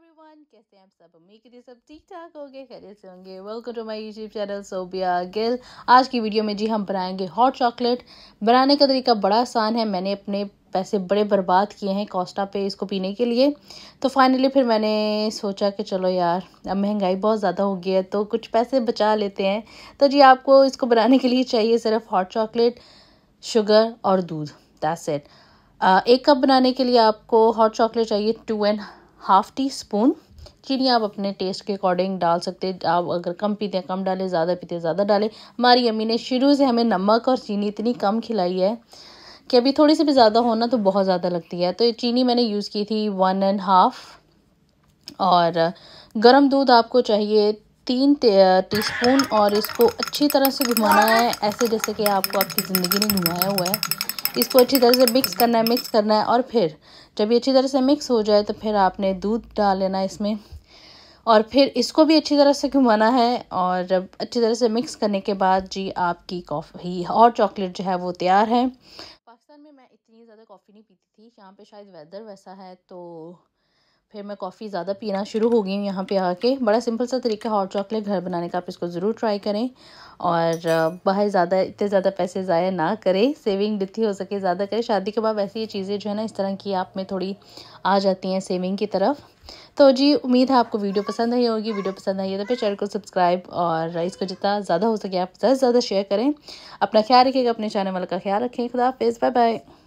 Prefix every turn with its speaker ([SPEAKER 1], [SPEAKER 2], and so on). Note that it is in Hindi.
[SPEAKER 1] एवरीवन कैसे हैं आप सब उम्मीद करिए सब ठीक ठाक होंगे से होंगे welcome to my YouTube channel Sobia Gill आज की वीडियो में जी हम बनाएंगे हॉट चॉकलेट बनाने का तरीका बड़ा आसान है मैंने अपने पैसे बड़े बर्बाद किए हैं कॉस्टा पे इसको पीने के लिए तो फाइनली फिर मैंने सोचा कि चलो यार अब महंगाई बहुत ज़्यादा हो गई है तो कुछ पैसे बचा लेते हैं तो जी आपको इसको बनाने के लिए चाहिए सिर्फ हॉट चॉकलेट शुगर और दूध दैट्स इट एक कप बनाने के लिए आपको हॉट चॉकलेट चाहिए two and half teaspoon चीनी आप अपने टेस्ट के अकॉर्डिंग डाल सकते हैं आप अगर कम पीते हैं कम डालें ज़्यादा पीते हैं ज़्यादा डालें हमारी अम्मी ने शुरू से हमें नमक और चीनी इतनी कम खिलाई है कि अभी थोड़ी सी भी ज़्यादा होना तो बहुत ज़्यादा लगती है तो ये चीनी मैंने यूज़ की थी वन एंड हाफ़ और गर्म दूध आपको चाहिए तीन स्पून और इसको अच्छी तरह से घुमाना है ऐसे जैसे कि आपको आपकी ज़िंदगी ने घुमाया हुआ है इसको अच्छी तरह से मिक्स करना है मिक्स करना है और फिर जब ये अच्छी तरह से मिक्स हो जाए तो फिर आपने दूध डाल लेना है इसमें और फिर इसको भी अच्छी तरह से घुमाना है और जब अच्छी तरह से मिक्स करने के बाद जी आपकी कॉफ़ी और चॉकलेट जो है वो तैयार है पाकिस्तान में मैं इतनी ज़्यादा कॉफ़ी नहीं पीती थी यहाँ पे शायद वेदर वैसा है तो फिर मैं कॉफ़ी ज़्यादा पीना शुरू हो गई हूँ यहाँ पे आके बड़ा सिंपल सा तरीका हॉट चॉकलेट घर बनाने का आप इसको ज़रूर ट्राई करें और बाहर ज़्यादा इतने ज़्यादा पैसे ज़ाया ना करें सेविंग जितनी हो सके ज़्यादा करें शादी के बाद ऐसी ये चीज़ें जो है ना इस तरह की आप में थोड़ी आ जाती हैं सेविंग की तरफ तो जी उम्मीद है आपको वीडियो पसंद आई होगी वीडियो पसंद आई है तो फिर चैनल को सब्सक्राइब और इसको जितना ज़्यादा हो सके आप ज़्यादा से ज़्यादा शेयर करें अपना ख्याल रखिएगा अपने चैनल वाले का ख्याल रखें खुदा फेज़ बाय बाय